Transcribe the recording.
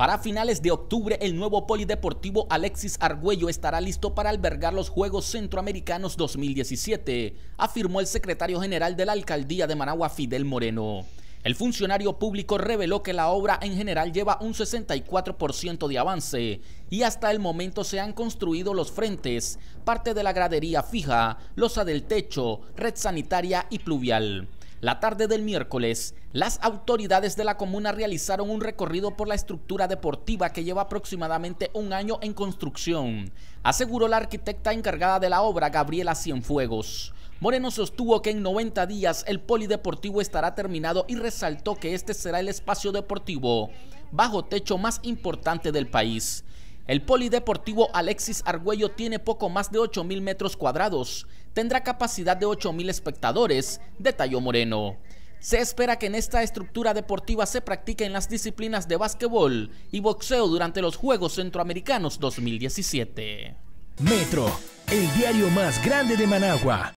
Para finales de octubre, el nuevo polideportivo Alexis Argüello estará listo para albergar los Juegos Centroamericanos 2017, afirmó el secretario general de la alcaldía de Managua, Fidel Moreno. El funcionario público reveló que la obra en general lleva un 64% de avance y hasta el momento se han construido los frentes, parte de la gradería fija, losa del techo, red sanitaria y pluvial. La tarde del miércoles, las autoridades de la comuna realizaron un recorrido por la estructura deportiva que lleva aproximadamente un año en construcción, aseguró la arquitecta encargada de la obra, Gabriela Cienfuegos. Moreno sostuvo que en 90 días el polideportivo estará terminado y resaltó que este será el espacio deportivo bajo techo más importante del país. El polideportivo Alexis Argüello tiene poco más de 8.000 metros cuadrados. Tendrá capacidad de 8.000 espectadores, detalló Moreno. Se espera que en esta estructura deportiva se practiquen las disciplinas de básquetbol y boxeo durante los Juegos Centroamericanos 2017. Metro, el diario más grande de Managua.